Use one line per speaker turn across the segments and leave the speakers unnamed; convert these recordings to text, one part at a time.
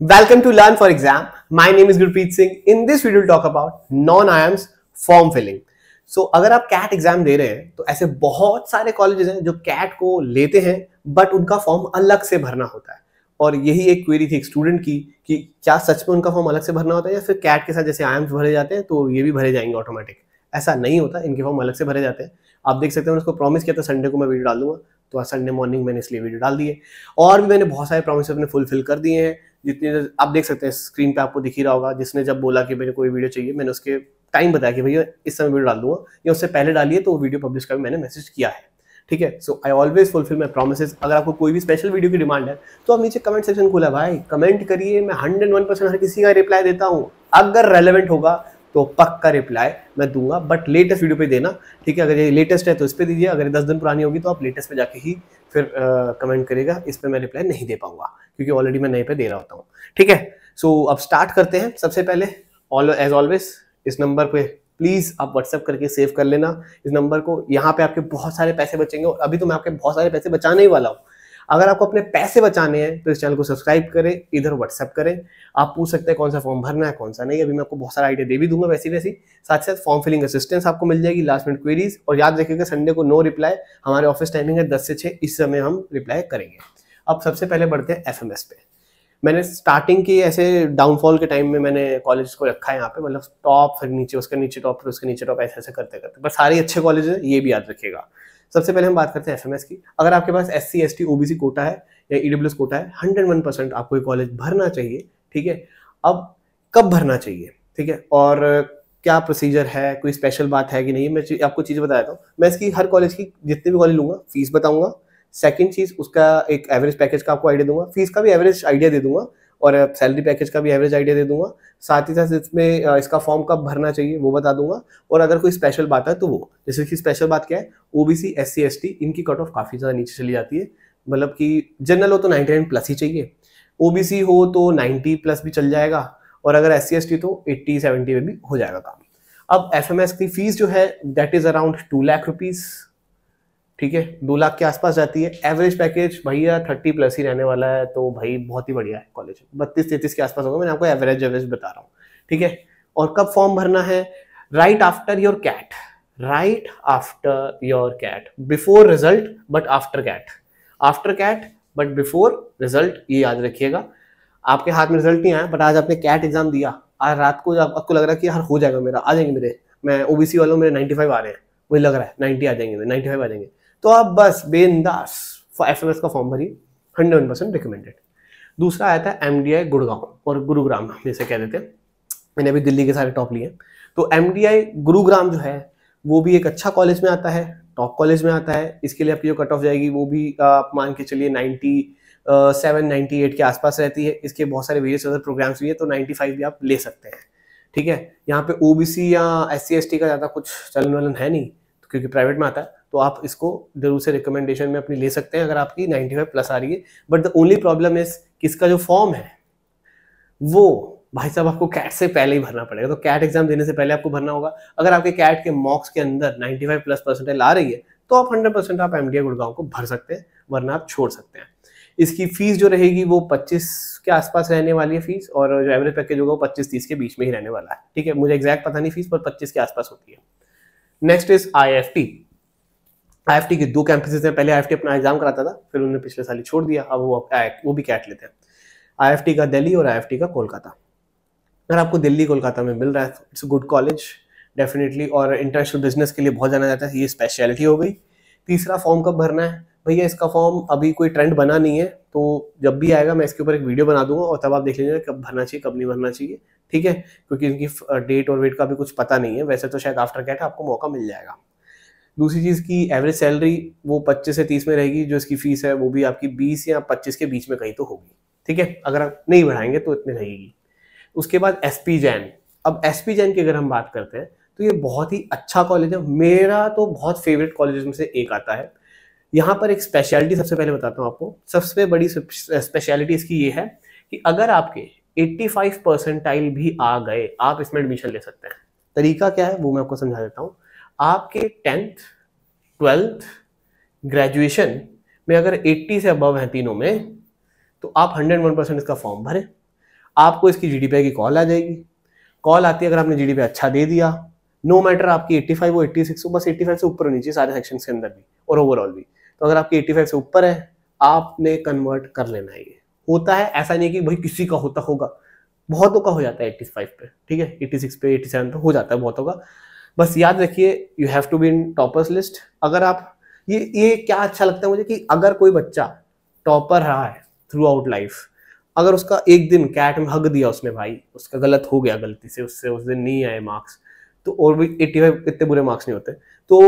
Welcome to Learn for Exam. My name is Gurpreet Singh. In this video, we'll talk about non-IAMS form filling. So so, अगर आप cat exam दे रहे हैं तो ऐसे बहुत सारे कॉलेजेस हैं जो कैट को लेते हैं बट उनका फॉर्म अलग से भरना होता है और यही एक क्वेरी थी एक स्टूडेंट की कि क्या सच में उनका फॉर्म अलग से भरना होता है या फिर कैट के साथ जैसे आयम्स भरे जाते हैं तो ये भी भरे जाएंगे ऑटोमेटिक ऐसा नहीं होता इनके फॉर्म अलग से भरे जाते हैं आप देख सकते हैं उसको प्रॉमिस किया था संडे को मैं वीडियो डालूंगा तो आज संडे मॉर्निंग मैंने इसलिए वीडियो डाल दिए और और मैंने बहुत सारे प्रॉमिस अपने फुलफिल कर दिए हैं जितने आप देख सकते हैं स्क्रीन पे आपको दिख ही रहा होगा जिसने जब बोला कि मेरे कोई वीडियो चाहिए मैंने उसके टाइम बताया कि भैया इस समय वीडियो डाल दूंगा या उससे पहले डालिए तो वीडियो पब्लिश कर मैंने मैसेज किया है ठीक है so I always fulfil my promise अगर आपको कोई भी स्पेशल वीडियो की डिमांड है तो आप नीचे कमेंट सेक्शन खोला भाई कमेंट करिए मैं हंड्रेड वन परसेंट हर किसी का रिप्लाई देता हूँ अगर रेलिवेंट होगा तो पक्का रिप्लाई मैं दूंगा बट लेटेस्ट वीडियो पे देना ठीक है अगर ये लेटेस्ट है तो इस पर दीजिए अगर दस दिन पुरानी होगी तो आप लेटेस्ट पे जाके ही फिर आ, कमेंट करेगा इस पर मैं रिप्लाई नहीं दे पाऊंगा क्योंकि ऑलरेडी मैं नए पे दे रहा होता हूँ ठीक है सो अब स्टार्ट करते हैं सबसे पहले ऑल एज ऑलवेज इस नंबर पर प्लीज़ आप व्हाट्सअप करके सेव कर लेना इस नंबर को यहाँ पे आपके बहुत सारे पैसे बचेंगे और अभी तो मैं आपके बहुत सारे पैसे बचाने ही वाला हूँ अगर आपको अपने पैसे बचाने हैं तो इस चैनल को सब्सक्राइब करें इधर व्हाट्सअप करें आप पूछ सकते हैं कौन सा फॉर्म भरना है कौन सा नहीं अभी मैं आपको बहुत सारा आइडिया दे भी दूंगा वैसी वैसी साथ साथ फॉर्म फिलिंग असिस्टेंस आपको मिल जाएगी लास्ट मिनट क्वेरीज और याद रखिएगा संडे को नो रिप्लाई हमारे ऑफिस टाइमिंग है दस से छः इस समय हम रिप्लाई करेंगे अब सबसे पहले बढ़ते हैं एफ पे मैंने स्टार्टिंग की ऐसे डाउनफॉल के टाइम में मैंने कॉलेज को रखा है यहाँ पे मतलब टॉप फिर नीचे उसके नीचे टॉप फिर उसके नीचे टॉप ऐसे ऐसे करते करते पर सारे अच्छे कॉलेज है ये भी याद रखिएगा सबसे पहले हम बात करते हैं एफ की अगर आपके पास S C S T OBC quota है या ई e कोटा है हंड्रेड वन परसेंट आपको ये कॉलेज भरना चाहिए ठीक है अब कब भरना चाहिए ठीक है और क्या प्रोसीजर है कोई स्पेशल बात है कि नहीं मैं आपको चीज़ बता देता हूँ मैं इसकी हर कॉलेज की जितने भी कॉलेज लूँगा फीस बताऊँगा सेकेंड चीज़ उसका एक एवरेज पैकेज का आपको आइडिया दूंगा फीस का भी एवरेज आइडिया दे दूंगा और सैलरी पैकेज का भी एवरेज आइडिया दे दूंगा साथ ही साथ इसमें इसका फॉर्म कब भरना चाहिए वो बता दूंगा और अगर कोई स्पेशल बात है तो वो जैसे कि स्पेशल बात क्या है OBC S C S T इनकी कट ऑफ काफ़ी ज़्यादा नीचे चली जाती है मतलब कि जनरल हो तो नाइन्टी नाइन प्लस ही चाहिए सी हो तो नाइन्टी प्लस भी चल जाएगा और अगर एस सी तो एट्टी सेवेंटी में भी हो जाएगा काम अब एफ की फीस जो है that is around two lakh rupees ठीक है दो लाख के आसपास जाती है एवरेज पैकेज भैया थर्टी प्लस ही रहने वाला है तो भाई बहुत ही बढ़िया है कॉलेज बत्तीस तैतीस के आसपास होगा मैंने आपको एवरेज एवरेज बता रहा हूँ ठीक है और कब फॉर्म भरना है right after your CAT right after your CAT before result but after CAT after CAT but before result ये याद रखिएगा आपके हाथ में रिजल्ट नहीं आया बट आज आपने कैट एग्जाम दिया आज रात को आपको लग रहा है कि यार हो जाएगा मेरा आ जाएंगे मेरे मैं ओबीसी वालों मेरे फाइव आ रहे हैं मुझे लग रहा है नाइन्टी आ जाएंगे नाइन्टी फाइव आ जाएंगे तो आप बस बेंदास एफ एम एस का फॉर्म भरिए हंड्रेड परसेंट रिकमेंडेड दूसरा आया था एम डी आई गुड़गांव और गुरुग्राम जैसे कह देते हैं मैंने अभी दिल्ली के सारे टॉप लिए तो एम डी आई गुरुग्राम जो है वो भी एक अच्छा कॉलेज में आता है टॉप कॉलेज में आता है इसके लिए आपकी जो कट ऑफ जाएगी वो भी आप मान के चलिए नाइन्टी सेवन नाइन्टी एट के आसपास रहती है इसके बहुत सारे वेरियस अदर प्रोग्राम्स भी है तो नाइन्टी फाइव भी आप ले सकते हैं ठीक है यहाँ पे ओबीसी या एस सी एस टी का ज़्यादा कुछ चलन वलन है नहीं क्योंकि प्राइवेट में आता है तो आप इसको जरूर से रिकमेंडेशन में अपनी ले सकते हैं अगर आपकी 95 प्लस आ रही है but the only problem is कि इसका जो फॉर्म है वो भाई साहब आपको कैट से पहले ही भरना पड़ेगा तो कैट एग्जाम देने से पहले आपको भरना होगा अगर आपके कैट के मॉक्स के अंदर 95 प्लस परसेंटेज आ रही है तो आप 100 परसेंट आप एम गुड़गांव को भर सकते हैं वरना आप छोड़ सकते हैं इसकी फीस जो रहेगी वो 25 के आसपास रहने वाली है फीस और जो एवरेज पैकेज होगा वो 25 30 के बीच में ही रहने वाला है ठीक है मुझे एग्जैक्ट पता नहीं फीस पर 25 के आसपास होती है नेक्स्ट इज आई एफ के दो कैंपसेस हैं पहले आईएफटी अपना एग्जाम कराता था फिर उन्होंने पिछले साल ही छोड़ दिया अब वो वो भी कैट लेते हैं आईएफटी का दिल्ली और टी का कोलकाता अगर आपको दिल्ली कोलकाता में मिल रहा है इट्स गुड कॉलेज डेफिनेटली और इंटरनेशनल बिजनेस के लिए बहुत जाना जाता है ये स्पेशलिटी हो गई तीसरा फॉर्म कब भरना है भैया इसका फॉर्म अभी कोई ट्रेंड बना नहीं है तो जब भी आएगा मैं इसके ऊपर एक वीडियो बना दूंगा और तब आप देख लीजिएगा कब भरना चाहिए कब नहीं भरना चाहिए ठीक है क्योंकि इनकी डेट और वेट का भी कुछ पता नहीं है वैसे तो शायद आफ्टर कैट आपको मौका मिल जाएगा दूसरी चीज़ की एवरेज सैलरी वो 25 से 30 में रहेगी जो इसकी फीस है वो भी आपकी 20 या 25 के बीच में कहीं तो होगी ठीक है अगर आप नहीं बढ़ाएंगे तो इतनी रहेगी उसके बाद एस पी जैन अब एस पी जैन की अगर हम बात करते हैं तो ये बहुत ही अच्छा कॉलेज है मेरा तो बहुत फेवरेट कॉलेज में से एक आता है यहाँ पर एक स्पेशलिटी सबसे पहले बताता हूँ आपको सबसे बड़ी स्पेशलिटी इसकी ये है कि अगर आपके 85 परसेंटाइल भी आ गए आप इसमें एडमिशन ले सकते हैं तरीका क्या है वो मैं आपको समझा देता हूँ आपके टेंथ ट्वेल्थ ग्रेजुएशन में अगर 80 से अबव हैं तीनों में तो आप 101 परसेंट इसका फॉर्म भरें आपको इसकी जी की कॉल आ जाएगी कॉल आती है अगर आपने जी अच्छा दे दिया नो no मैटर आपकी 85 वो एट्टी सिक्स बस 85 से ऊपर होनी चाहिए सारे सेक्शन के अंदर भी और ओवरऑल भी तो अगर आपकी 85 से ऊपर है आपने कन्वर्ट कर लेना है ये होता है ऐसा नहीं कि भाई किसी का होता होगा बहुतों का हो जाता है 85 पे ठीक है 86 पे 87 पे हो जाता है बहुतों का बस याद रखिए you have to be in toppers list अगर आप ये ये क्या अच्छा लगता है मुझे कि अगर कोई बच्चा टॉपर रहा है थ्रू आउट लाइफ अगर उसका एक दिन कैट में हग दिया उसने भाई उसका गलत हो गया गलती से उससे उस दिन नहीं आए मार्क्स तो और भी एट्टी इतने बुरे मार्क्स नहीं होते तो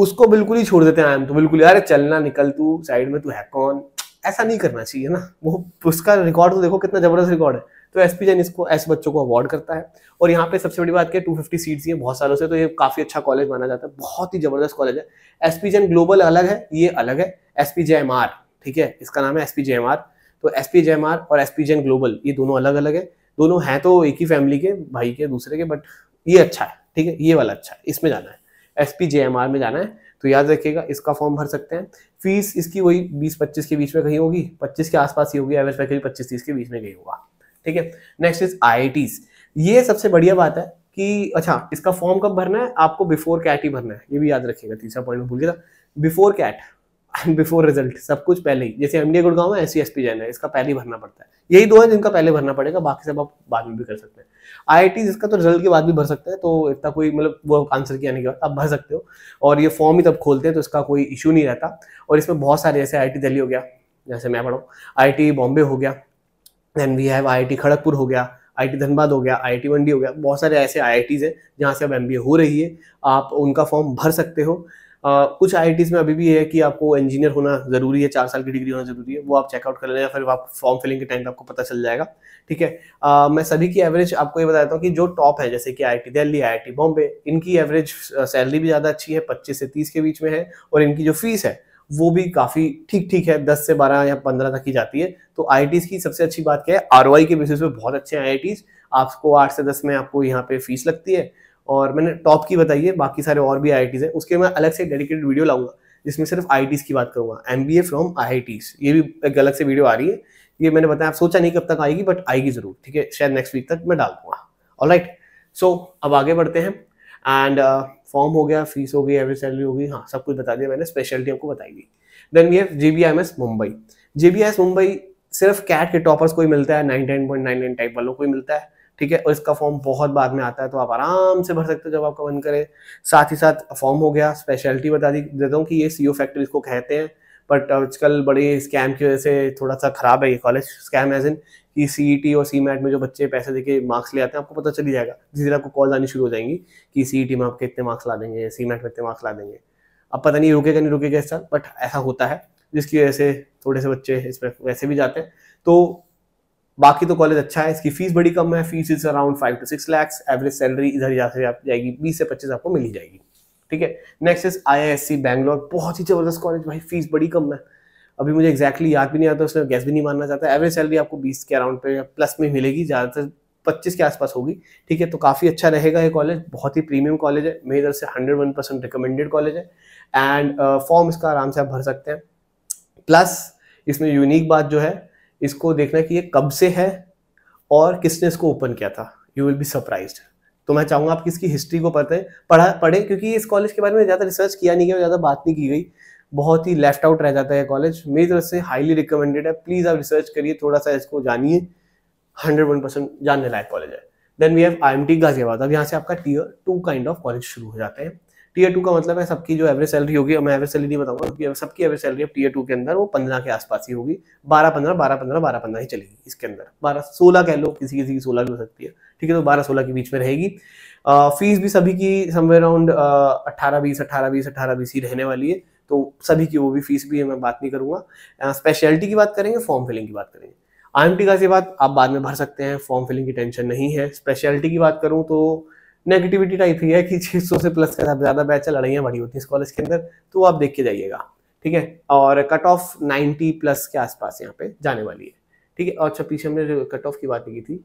उसको बिल्कुल ही छोड़ देते हैं आयम तो बिल्कुल यार चलना निकल तू साइड में तू है कौन ऐसा नहीं करना चाहिए ना वो उसका रिकॉर्ड तो देखो कितना जबरदस्त रिकॉर्ड है तो एस पी जैन इसको ऐसे बच्चों को अवार्ड करता है और यहाँ पे सबसे बड़ी बात क्या टू फिफ्टी सीट्स ये बहुत सालों से तो ये काफ़ी अच्छा कॉलेज माना जाता है बहुत ही ज़बरदस्त कॉलेज है एस पी जैन ग्लोबल अलग है ये अलग है S P J M R ठीक है इसका नाम है S P J M R तो S P J M R और एस पी जैन ग्लोबल ये दोनों अलग अलग है दोनों हैं तो एक ही फैमिली के भाई के दूसरे के बट ये अच्छा है ठीक है ये वाला अच्छा है इसमें जाना है S P J M R में जाना है तो याद रखिएगा इसका फॉर्म भर सकते हैं फीस इसकी वही बीस पच्चीस के बीच में कहीं होगी पच्चीस के आसपास ही होगी एवरेज पैकेज पच्चीस तीस के बीच में कहीं होगा ठीक है नेक्स्ट इज आई ये सबसे बढ़िया बात है कि अच्छा इसका फॉर्म कब भरना है आपको बिफोर कैट ही भरना है ये भी याद रखिएगा तीसरा पॉइंट भूल गया before CAT and before result सब कुछ पहले ही जैसे एम डी गुड़गांव में S C S P Jain है इसका पहले ही भरना पड़ता है यही दो है जिनका पहले भरना पड़ेगा बाकी सब आप बाद में भी कर सकते हैं आई आई जिसका तो रिजल्ट के बाद भी भर सकते हैं तो इतना कोई मतलब वो आंसर किया आने के बाद आप भर सकते हो और ये फॉर्म ही तब खोलते हैं तो इसका कोई इशू नहीं रहता और इसमें बहुत सारे जैसे आई आई टी दिल्ली हो गया जैसे मैं पढ़ाऊँ आई टी बॉम्बे हो गया then we have I T Kharagpur हो गया आई टी धनबाद हो गया आई टी मंडी हो गया बहुत सारे ऐसे आई आई टीज़ हैं जहाँ से अब एम बी ए हो रही है आप उनका फॉर्म भर सकते हो आ, कुछ आई में अभी भी है कि आपको इंजीनियर होना जरूरी है चार साल की डिग्री होना जरूरी है वो आप चेकआउट कर लेना फिर आप फॉर्म फिलिंग के टाइम आपको पता चल जाएगा ठीक है आ, मैं सभी की एवरेज आपको ये बताता हूँ कि जो टॉप है जैसे कि आई दिल्ली आई बॉम्बे इनकी एवरेज सैलरी भी ज़्यादा अच्छी है पच्चीस से तीस के बीच में है और इनकी जो फीस है वो भी काफ़ी ठीक ठीक है दस से बारह या पंद्रह तक की जाती है तो आई की सबसे अच्छी बात क्या है आर के बेसिस पे बहुत अच्छे हैं आई आपको आठ से दस में आपको यहाँ पे फीस लगती है और मैंने टॉप की बताई है बाकी सारे और भी आई हैं उसके मैं अलग से डेडिकेटेड वीडियो लाऊंगा जिसमें सिर्फ आई की बात करूंगा M B A from I ये भी एक अलग से वीडियो आ रही है ये मैंने बताया आप सोचा नहीं कब तक आएगी बट आएगी ज़रूर ठीक है शायद नेक्स्ट वीक तक मैं डाल दूंगा और राइट सो अब आगे बढ़ते हैं एंड फॉर्म uh, हो गया फीस हो गई एवरेज सैलरी हो गई हाँ सब कुछ बता दिया मैंने स्पेशलिटी आपको बताई दी देन ये जी J B M S Mumbai J B I S Mumbai सिर्फ कैट के टॉपर्स को ही मिलता है नाइन टाइप वालों को ही मिलता है ठीक है और इसका फॉर्म बहुत बाद में आता है तो आप आराम से भर सकते हो जब आपका मन करे साथ ही साथ फॉर्म हो गया स्पेशलिटी बता दी देता हूँ कि ये सी ओ फैक्ट्री इसको कहते हैं बट आजकल बड़े स्कैम की वजह से थोड़ा सा खराब है ये कॉलेज स्कैम एज इन कि सी e और सी में जो बच्चे पैसे देके मार्क्स ले आते हैं आपको पता चल ही जाएगा जिस दिन आपको कॉल आनी शुरू हो जाएंगी कि सी e में आपके इतने मार्क्स ला देंगे सी में इतने मार्क्स ला देंगे अब पता नहीं रुकेगा नहीं रुकेगा इस साल बट ऐसा होता है जिसकी वजह से थोड़े से बच्चे इसमें वैसे भी जाते हैं तो बाकी तो कॉलेज अच्छा है इसकी फीस बड़ी कम है fees is around five to six lakhs average salary इधर यहाँ से जाएगी बीस से पच्चीस आपको मिली जाएगी ठीक है next is I I S C Bangalore बहुत ही जबरदस्त कॉलेज भाई फीस बड़ी कम है अभी मुझे एक्जैक्टली exactly याद भी नहीं आता उसने गैस भी नहीं मानना चाहता एवरेज सैलरी आपको बीस के अराउंड पे प्लस में मिलेगी ज़्यादातर पच्चीस के आसपास होगी ठीक है तो काफ़ी अच्छा रहेगा ये कॉलेज बहुत ही प्रीमियम कॉलेज है मेरी तरफ से hundred one percent recommended college है एंड फॉर्म uh, इसका आराम से आप भर सकते हैं प्लस इसमें यूनिक बात जो है इसको देखना कि ये कब से है और किसने इसको ओपन किया था यू विल बी सरप्राइज तो मैं चाहूँगा आप इसकी हिस्ट्री को पढ़ते पढ़ा पढ़े क्योंकि इस कॉलेज के बारे में ज़्यादा रिसर्च किया नहीं गया ज़्यादा बात नहीं की गई बहुत ही लेफ्ट आउट रह जाता है कॉलेज मेरी तरफ से हाईली रिकमेंडेड है प्लीज़ आप रिसर्च करिए थोड़ा सा इसको जानिए हंड्रेड वन परसेंट जानने लायक कॉलेज है then we have I M T Ghaziabad अब यहाँ से आपका tier two kind of college शुरू हो जाते हैं टीयर टू का मतलब है सबकी जो एवरेज सैलरी होगी मैं एवरेज सैलरी नहीं बताऊंगा क्योंकि सबकी एवरेज सैलरी अब टीयर टू के अंदर वो पंद्रह के आसपास ही होगी बारह पंद्रह बारह पंद्रह बारह पंद्रह ही चलेगी इसके अंदर बारह सोलह कह लो किसी किसी की सोलह भी हो सकती है ठीक है तो बारह सोलह के बीच में रहेगी फीस भी सभी की समवेयर अराउंड अट्ठारह बीस अट्ठारह बीस अट्ठारह बीस ही रहने वाली है तो सभी की वो भी फीस भी है मैं बात नहीं करूंगा स्पेशलिटी की बात करेंगे फॉर्म फिलिंग की बात करेंगे आई एम टी का बात आप बाद में भर सकते हैं फॉर्म फिलिंग की टेंशन नहीं है स्पेशलिटी की बात करूँ तो नेगेटिविटी टाइप ही है कि छह सौ से प्लस का ज़्यादा बैच है लड़ाइयाँ बड़ी होती हैं इस कॉलेज के अंदर तो आप देख के जाइएगा ठीक है और कट ऑफ नाइन्टी प्लस के आसपास यहाँ पे जाने वाली है ठीक है और अच्छा पीछे हमने कट ऑफ की बात की थी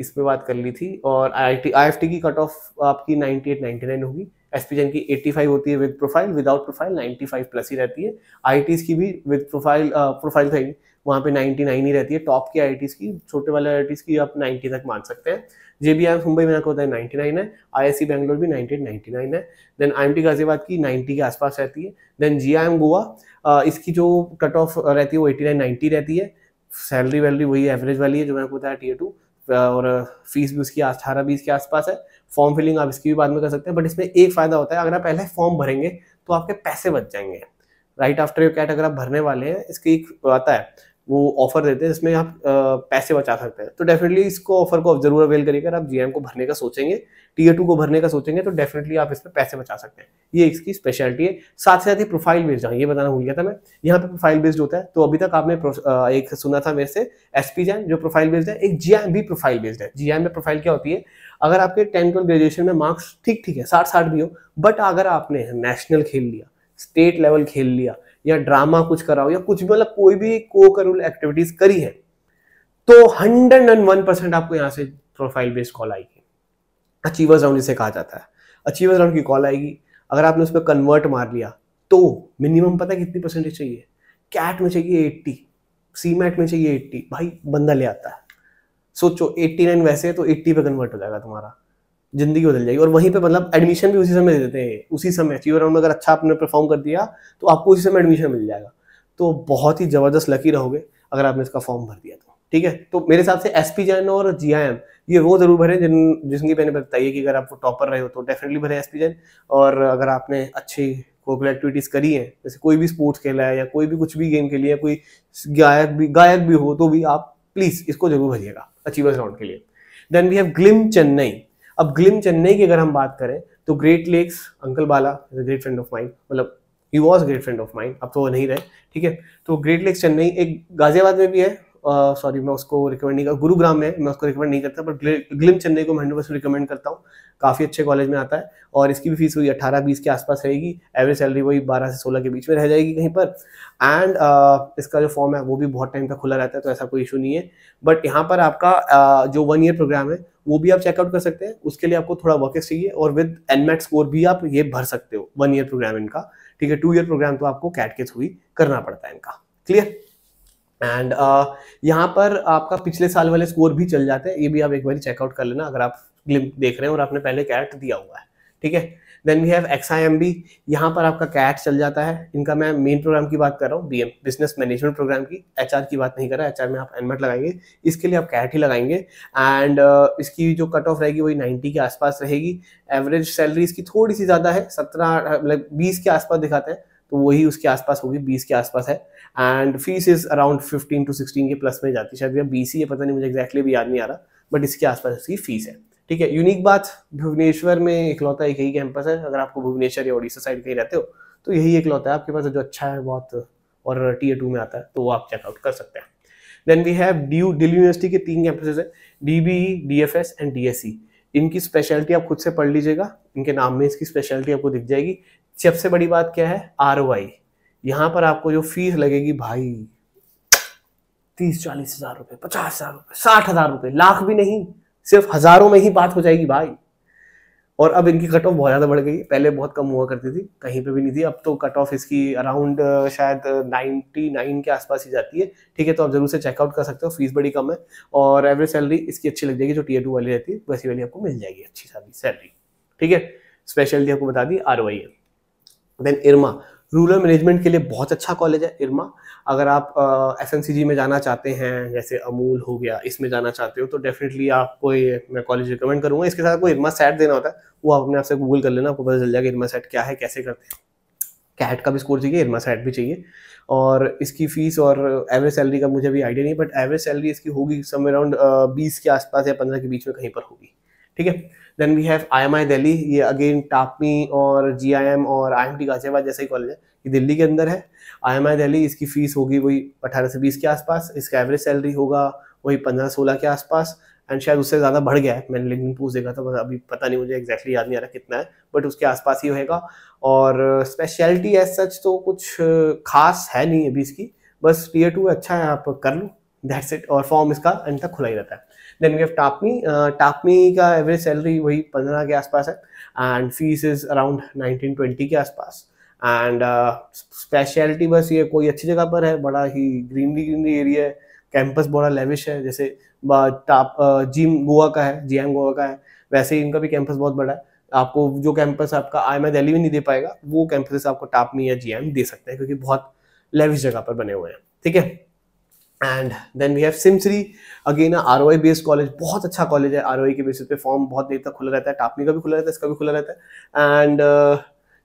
इस पर बात कर ली थी और आई आई टी की कट ऑफ आपकी नाइन्टी एट नाइन्टी नाइन होगी एसपीजेन की 85 होती है with profile without profile 95 plus ही रहती है आई की भी विद प्रोफाइल प्रोफाइल रहेगी वहाँ पे 99 ही रहती है टॉप की आई की छोटे वाले आई की आप 90 तक मान सकते हैं जे बी आई मुंबई में आपको होता है 99 है आई बैंगलोर भी 98 99 है देन आई गाजियाबाद की 90 के आसपास रहती है देन जी गोवा इसकी जो कट ऑफ रहती है वो एटी नाइन रहती है सैलरी वैलरी वही एवरेज वाली है जो मैंने बताया टीयर टू और फीस भी उसकी अठारह बीस के आसपास है फॉर्म फिलिंग आप इसकी भी बाद में कर सकते हैं बट इसमें एक फ़ायदा होता है अगर आप पहले फॉर्म भरेंगे तो आपके पैसे बच जाएंगे राइट आफ्टर यू कैट अगर आप भरने वाले हैं इसकी एक आता है वो ऑफर देते हैं जिसमें आप पैसे बचा सकते हैं तो डेफिनेटली इसको ऑफर को जरूर अवेल करिए अगर आप जीएम को भरने का सोचेंगे टीयर टू को भरने का सोचेंगे तो डेफिनेटली आप इसमें पैसे बचा सकते हैं ये इसकी स्पेशलिटी है साथ साथ ही प्रोफाइल बेस्ड हाँ ये बताना भूल गया था मैं यहाँ पे प्रोफाइल बेस्ड होता है तो अभी तक आपने एक सुना था मेरे से एस पी जो प्रोफाइल बेस्ड है एक जी भी प्रोफाइल बेस्ड है जी में प्रोफाइल क्या होती है अगर आपके टेंथ ट्वेल्थ ग्रेजुएशन में मार्क्स ठीक ठीक है साठ साठ भी हो बट अगर आपने नेशनल खेल लिया स्टेट लेवल खेल लिया या ड्रामा कुछ करा हो या कुछ भी मतलब कोई भी को करूल एक्टिविटीज करी है तो हंड्रेड एंड वन परसेंट आपको यहाँ से प्रोफाइल बेस्ड कॉल आएगी अचीवर्स राउंड जिसे कहा जाता है अचीवर्स राउंड की कॉल आएगी अगर आपने उस पर कन्वर्ट मार लिया तो मिनिमम पता है कितनी परसेंटेज चाहिए कैट में चाहिए एट्टी सी मैट में चाहिए एट्टी भाई बंदा ले आता है सोचो एट्टी नाइन वैसे है तो एट्टी पे कन्वर्ट हो जाएगा तुम्हारा जिंदगी बदल जाएगी और वहीं पे मतलब एडमिशन भी उसी समय दे देते हैं उसी समय अचीवर राउंड में अगर अच्छा आपने परफॉर्म कर दिया तो आपको उसी समय एडमिशन मिल जाएगा तो बहुत ही ज़बरदस्त लकी रहोगे अगर आपने इसका फॉर्म भर दिया तो ठीक है तो मेरे हिसाब से एस पी जैन और जी आई एम ये वो जरूर भरें जिन जिसकी मैंने बताइए कि अगर आप टॉपर रहे हो तो डेफिनेटली भरें एस पी जैन और अगर आपने अच्छी कोकुलर एक्टिविटीज़ करी हैं जैसे कोई भी स्पोर्ट्स खेला है या कोई भी कुछ भी गेम खेली है कोई गायक भी गायक भी हो तो भी आप प्लीज़ इसको जरूर भरिएगा अचीवर्स राउंड के लिए then we have GLIM Chennai अब ग्लिम चेन्नई की अगर हम बात करें तो Great Lakes uncle Bala is a great friend of mine मतलब ही was great friend of mine अब तो वो नहीं रहे ठीक है तो ग्रेट लेक्स चेन्नई एक गाजियाबाद में भी है सॉरी मैं उसको रिकमेंड नहीं करता गुरुग्राम में मैं उसको रिकमेंड नहीं करता बट ग्लिम चेन्नई को मैं हंड्रेड परसेंट रिकमेंड करता हूँ काफ़ी अच्छे कॉलेज में आता है और इसकी भी फीस वही अठारह बीस के आसपास रहेगी एवरेज सैलरी वही बारह से सोलह के बीच में रह जाएगी कहीं पर एंड uh, इसका जो फॉर्म है वो भी बहुत टाइम तक खुला रहता है तो ऐसा कोई इशू नहीं है बट यहाँ पर आपका uh, जो वन ईयर प्रोग्राम है वो भी आप चेकआउट कर सकते हैं उसके लिए आपको थोड़ा वर्क चाहिए और विद एनमेट स्कोर भी आप ये भर सकते हो वन ईयर प्रोग्राम इनका ठीक है टू ईयर प्रोग्राम तो आपको कैट के थ्रू ही करना पड़ता है इनका क्लियर एंड uh, यहाँ पर आपका पिछले साल वाले स्कोर भी चल जाते हैं ये भी आप एक बार चेकआउट कर लेना अगर आप ग्लिम देख रहे हैं और आपने पहले कैट दिया हुआ है ठीक है then we have X I M B यहाँ पर आपका कैट चल जाता है इनका मैं मेन प्रोग्राम की बात कर रहा हूँ B M business management program की एच आर की बात नहीं कर रहा एच आर में आप एनमेट लगाएंगे इसके लिए आप कैट ही लगाएंगे एंड uh, इसकी जो कट ऑफ रहेगी वही नाइन्टी के आसपास रहेगी एवरेज सैलरी इसकी थोड़ी सी ज़्यादा है सत्रह मतलब बीस के आसपास दिखाते हैं तो वही उसके आसपास होगी बीस के आसपास है and fees is around fifteen to sixteen के प्लस में जाती है शायद बी सी है पता नहीं मुझे एक्जैक्टली भी याद नहीं आ रहा बट इसके आसपास इसकी फीस है ठीक है यूनिक बात भुवनेश्वर में इकलौता एक ही कैंपस है अगर आपको भुवनेश्वर या उड़ीसा साइड कहीं रहते हो तो यही इकलौता है आपके पास जो अच्छा है बहुत और ए टू में आता है तो वो आप चेकआउट कर सकते हैं then we have D Delhi university के तीन कैंपसेज हैं D B D F S and D S C इनकी स्पेशलिटी आप खुद से पढ़ लीजिएगा इनके नाम में इसकी स्पेशलिटी आपको दिख जाएगी सबसे बड़ी बात क्या है आर वाई यहाँ पर आपको जो फीस लगेगी भाई तीस चालीस हजार रुपये पचास हजार रुपये साठ हजार रुपए लाख भी नहीं सिर्फ हजारों में ही बात हो जाएगी भाई और अब इनकी कट ऑफ बहुत ज़्यादा बढ़ गई पहले बहुत कम हुआ करती थी कहीं पे भी नहीं थी अब तो कट ऑफ इसकी अराउंड शायद 99 के आसपास ही जाती है ठीक है तो आप जरूर से चेकआउट कर सकते हो फीस बड़ी कम है और एवरेज सैलरी इसकी अच्छी लग जाएगी जो टीए टू वाली रहती है वैसी वाली आपको मिल जाएगी अच्छी सारी सैलरी ठीक है स्पेशलिटी आपको बता दी R Y M then IRMA rural management के लिए बहुत अच्छा कॉलेज है इरमा अगर आप एस uh, में जाना चाहते हैं जैसे अमूल हो गया इसमें जाना चाहते हो तो डेफिनेटली आपको ये मैं कॉलेज रिकमेंड करूंगा इसके साथ आपको इरमा सेट देना होता है वो आप अपने आपसे गूगल कर लेना आपको पता चल जाएगा इरमा सेट क्या है कैसे करते हैं कैट का भी स्कोर चाहिए इरमा सेट भी चाहिए और इसकी फीस और एवरेज सैलरी का मुझे भी आइडिया नहीं बट एवरेज सैलरी इसकी होगी सम अराउंड बीस के आसपास या पंद्रह के बीच में कहीं पर होगी ठीक है then we have I Delhi ये अगेन टापमी और जी और आई एम गाजियाबाद जैसा ही कॉलेज है ये दिल्ली के अंदर है आई दिल्ली इसकी फ़ीस होगी वही अठारह से बीस के आसपास इसका एवरेज सैलरी होगा वही पंद्रह सोलह के आसपास एंड शायद उससे ज़्यादा बढ़ गया है मैंने लिंकिन पूछ देखा था अभी पता नहीं मुझे एग्जैक्टली याद नहीं आ रहा कितना है बट उसके आसपास ही होएगा और स्पेशलिटी एज सच तो कुछ खास है नहीं अभी इसकी बस टीयर टू अच्छा है आप कर लो दैट्स इट और फॉर्म इसका एंड तक खुला ही रहता है then we have TAPMI TAPMI का एवरेज सैलरी वही पंद्रह के आसपास है and fees is around nineteen twenty के आसपास एंड स्पेशलिटी uh, बस ये कोई अच्छी जगह पर है बड़ा ही ग्रीनरी ग्रीनरी एरिया है कैंपस बड़ा लेविश है जैसे टाप जिम गोवा का है जी एम गोवा का है वैसे ही इनका भी कैंपस बहुत बड़ा है आपको जो कैंपस आपका आई एम दिल्ली में नहीं दे पाएगा वो कैंपसेस आपको टापमी या जी दे सकते हैं क्योंकि बहुत लेविश जगह पर बने हुए हैं ठीक है and then we have SIMSREE again R O based college बहुत अच्छा कॉलेज है आर ओ आई के बेसिस पे फॉर्म बहुत देर तक खुला रहता है टापनी का भी खुला रहता है इसका भी खुला रहता है एंड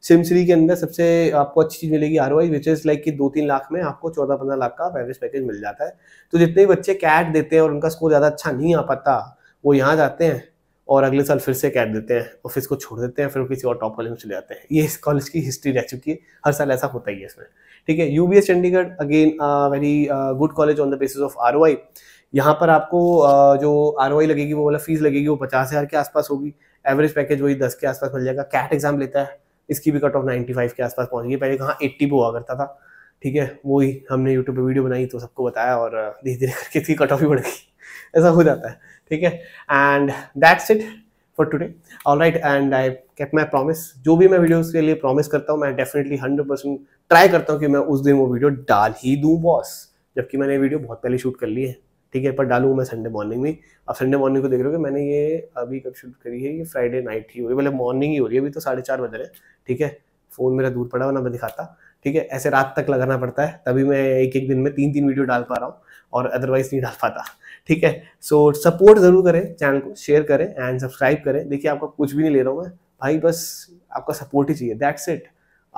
सिमसरी uh, के अंदर सबसे आपको अच्छी चीज़ मिलेगी R O I which is like कि दो तीन लाख में आपको चौदह पंद्रह लाख का एवरेज पैकेज मिल जाता है तो जितने भी बच्चे कैट देते हैं और उनका स्कोर ज़्यादा अच्छा नहीं आ पाता वो यहाँ जाते हैं और अगले साल फिर से कह देते हैं और फिर इसको छोड़ देते हैं फिर किसी और टॉप कॉलेज में चले जाते हैं ये इस कॉलेज की हिस्ट्री रह चुकी है हर साल ऐसा होता ही है इसमें ठीक है U Chandigarh again very good college on the basis of R यहाँ पर आपको uh, जो आर लगेगी वो वाला फीस लगेगी वो पचास हज़ार के आसपास होगी एवरेज पैकेज वही दस के आसपास मिल जाएगा कैट एग्जाम लेता है इसकी भी कट ऑफ नाइन्टी फाइव के आसपास पहुँच गई पहले कहाँ एट्टी पे हुआ करता था ठीक है वही हमने यूट्यूब पे वीडियो बनाई तो सबको बताया और uh, धीरे धीरे करके इसकी कट ऑफ ही बढ़ गई ऐसा हो जाता है ठीक है and that's it for today all right and I cap my promise जो भी मैं वीडियोस के लिए प्रॉमिस करता हूँ मैं डेफिनेटली हंड्रेड परसेंट ट्राई करता हूँ कि मैं उस दिन वो वीडियो डाल ही दूँ बॉस जबकि मैंने वीडियो बहुत पहले शूट कर ली है ठीक है पर डालूँ मैं संडे मॉर्निंग में अब संडे मॉर्निंग को देख रहे हो कि मैंने ये अभी कब शूट करी है ये फ्राइडे नाइट ही हो रही है मतलब मॉर्निंग ही हो रही है अभी तो साढ़े चार बज रहे हैं ठीक है फ़ोन मेरा दूर पड़ा हुआ ना मैं दिखाता ठीक है ऐसे रात तक लगाना पड़ता है तभी मैं एक एक दिन में तीन तीन वीडियो डाल पा रहा हूँ और अदरवाइज नहीं डाल पाता ठीक है सो so, सपोर्ट ज़रूर करें चैनल को शेयर करें एंड सब्सक्राइब करें देखिए आपका कुछ भी नहीं ले रहा हूँ मैं भाई बस आपका सपोर्ट ही चाहिए दैट्स इट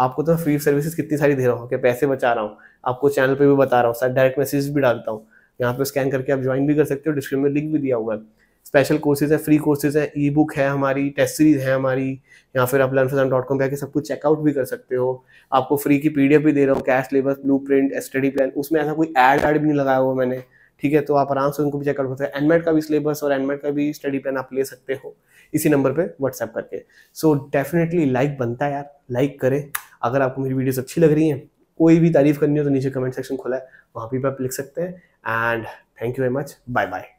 आपको तो फ्री सर्विसेज कितनी सारी दे रहा हूँ क्या पैसे बचा रहा हूँ आपको चैनल पर भी बता रहा हूँ साथ डायरेक्ट मैसेज भी डालता हूँ यहाँ पर स्कैन करके आप ज्वाइन भी कर सकते हो डिस्क्रिप्शन में लिंक भी दिया हुआ है स्पेशल कोर्सेज है फ्री कोर्सेज है ई बुक है हमारी टेस्ट सीरीज है हमारी या फिर आप लर्न डॉट कॉम आके सब कुछ चेकआउट भी कर सकते हो आपको फ्री की पीडीएफ भी दे रहा हूँ कैश लेबर ब्लू प्रिंट स्टडी प्लान उसमें ऐसा कोई एड एड भी नहीं लगाया हुआ मैंने ठीक है तो आप आराम से उनको भी चेक कर सकते हैं एनमेट का भी सिलेबस और एनमेट का भी स्टडी प्लान आप ले सकते हो इसी नंबर पे व्हाट्सएप करके सो डेफिनेटली लाइक बनता है यार लाइक करें अगर आपको मेरी वीडियोस अच्छी लग रही हैं कोई भी तारीफ करनी हो तो नीचे कमेंट सेक्शन खुला है वहाँ भी आप लिख सकते हैं and thank you very much bye bye